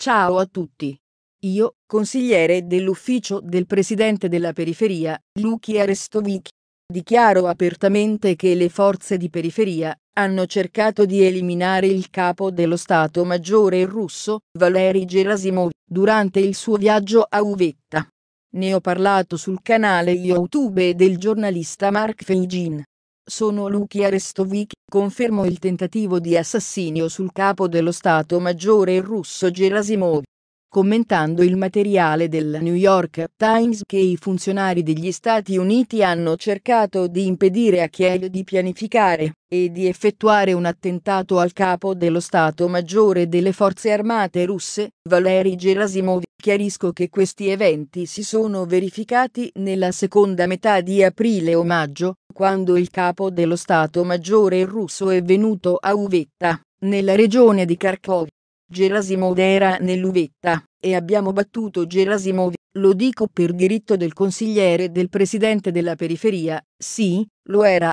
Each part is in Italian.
Ciao a tutti. Io, consigliere dell'ufficio del presidente della periferia, Luchi Arestovic, dichiaro apertamente che le forze di periferia hanno cercato di eliminare il capo dello Stato Maggiore russo, Valery Gerasimov, durante il suo viaggio a Uvetta. Ne ho parlato sul canale YouTube del giornalista Mark Feigin. Sono Luki Arestovic, confermo il tentativo di assassinio sul capo dello Stato Maggiore russo Gerasimov commentando il materiale del New York Times che i funzionari degli Stati Uniti hanno cercato di impedire a Kiev di pianificare e di effettuare un attentato al capo dello Stato Maggiore delle Forze Armate russe, Valery Gerasimov. Chiarisco che questi eventi si sono verificati nella seconda metà di aprile o maggio, quando il capo dello Stato Maggiore russo è venuto a Uvetta, nella regione di Kharkov Gerasimov era nell'uvetta, e abbiamo battuto Gerasimov, lo dico per diritto del consigliere del presidente della periferia, sì, lo era.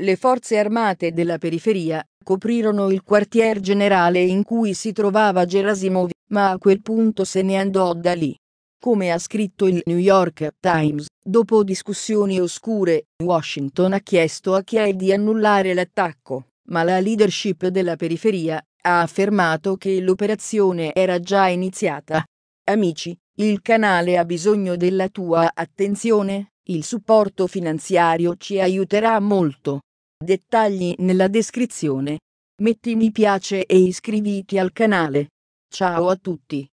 Le forze armate della periferia coprirono il quartier generale in cui si trovava Gerasimov, ma a quel punto se ne andò da lì. Come ha scritto il New York Times, dopo discussioni oscure, Washington ha chiesto a Chiai di annullare l'attacco, ma la leadership della periferia ha affermato che l'operazione era già iniziata. Amici, il canale ha bisogno della tua attenzione, il supporto finanziario ci aiuterà molto. Dettagli nella descrizione. Metti mi piace e iscriviti al canale. Ciao a tutti.